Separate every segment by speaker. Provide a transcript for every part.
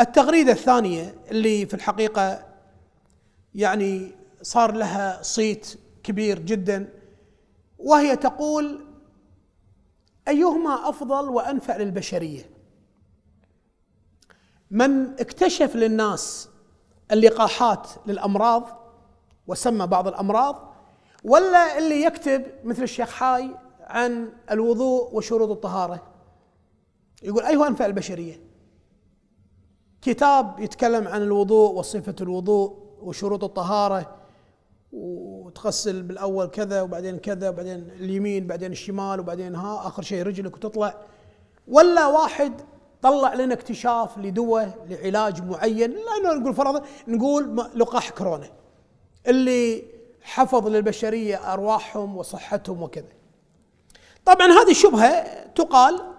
Speaker 1: التغريده الثانيه اللي في الحقيقه يعني صار لها صيت كبير جدا وهي تقول ايهما افضل وانفع للبشريه من اكتشف للناس اللقاحات للامراض وسمى بعض الامراض ولا اللي يكتب مثل الشيخ حاي عن الوضوء وشروط الطهاره يقول ايهما انفع البشريه كتاب يتكلم عن الوضوء وصفة الوضوء وشروط الطهارة وتغسل بالأول كذا وبعدين كذا وبعدين اليمين بعدين الشمال وبعدين ها آخر شيء رجلك وتطلع ولا واحد طلع لنا اكتشاف لدواء لعلاج معين لا نقول فرضا نقول لقاح كورونا اللي حفظ للبشرية أرواحهم وصحتهم وكذا طبعا هذه الشبهة تقال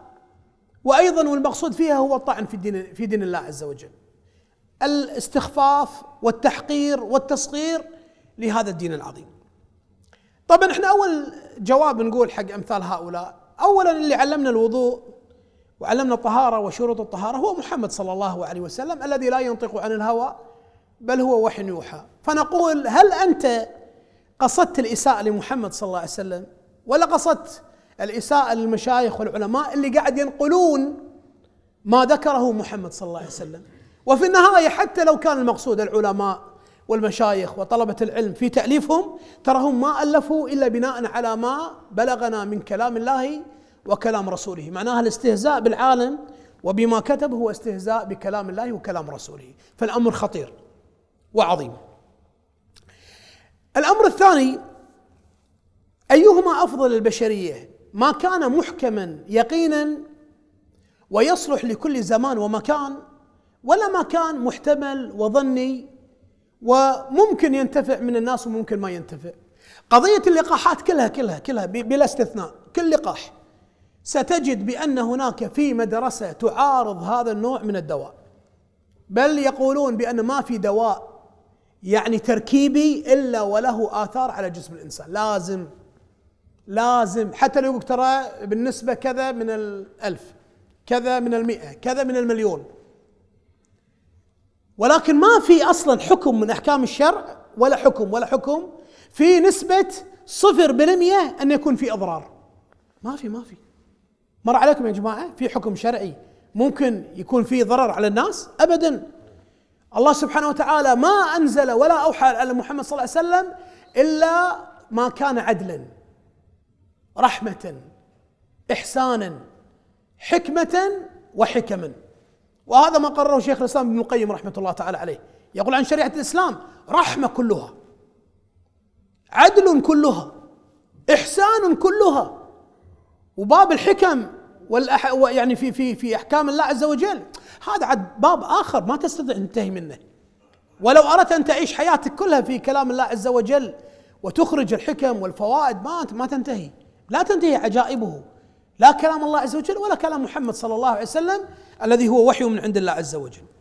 Speaker 1: وايضا والمقصود فيها هو الطعن في دين في دين الله عز وجل. الاستخفاف والتحقير والتسخير لهذا الدين العظيم. طبعا احنا اول جواب نقول حق امثال هؤلاء، اولا اللي علمنا الوضوء وعلمنا الطهاره وشروط الطهاره هو محمد صلى الله عليه وسلم الذي لا ينطق عن الهوى بل هو وحي يوحى، فنقول هل انت قصدت الاساءه لمحمد صلى الله عليه وسلم ولا قصدت الإساءة للمشايخ والعلماء اللي قاعد ينقلون ما ذكره محمد صلى الله عليه وسلم وفي النهاية حتى لو كان المقصود العلماء والمشايخ وطلبة العلم في تأليفهم ترهم ما ألفوا إلا بناء على ما بلغنا من كلام الله وكلام رسوله معناها الاستهزاء بالعالم وبما كتب هو استهزاء بكلام الله وكلام رسوله فالأمر خطير وعظيم الأمر الثاني أيهما أفضل البشرية ما كان محكما يقينا ويصلح لكل زمان ومكان ولا ما كان محتمل وظني وممكن ينتفع من الناس وممكن ما ينتفع قضية اللقاحات كلها كلها كلها بلا استثناء كل لقاح ستجد بأن هناك في مدرسة تعارض هذا النوع من الدواء بل يقولون بأن ما في دواء يعني تركيبي إلا وله آثار على جسم الإنسان لازم لازم حتى لو يقولك ترى بالنسبة كذا من الألف كذا من المئة كذا من المليون ولكن ما في أصلا حكم من أحكام الشرع ولا حكم ولا حكم في نسبة صفر بالمئة أن يكون في أضرار ما في ما في مر عليكم يا جماعة في حكم شرعي ممكن يكون فيه ضرر على الناس أبدا الله سبحانه وتعالى ما أنزل ولا أوحى على محمد صلى الله عليه وسلم إلا ما كان عدلا رحمة إحسانا حكمة وحكما وهذا ما قرره شيخ الإسلام ابن القيم رحمة الله تعالى عليه يقول عن شريعة الإسلام رحمة كلها عدل كلها إحسان كلها وباب الحكم والأح... يعني في في في احكام الله عز وجل هذا عد باب اخر ما تستطيع ان تنتهي منه ولو اردت ان تعيش حياتك كلها في كلام الله عز وجل وتخرج الحكم والفوائد ما ما تنتهي لا تنتهي عجائبه لا كلام الله عز وجل ولا كلام محمد صلى الله عليه وسلم الذي هو وحي من عند الله عز وجل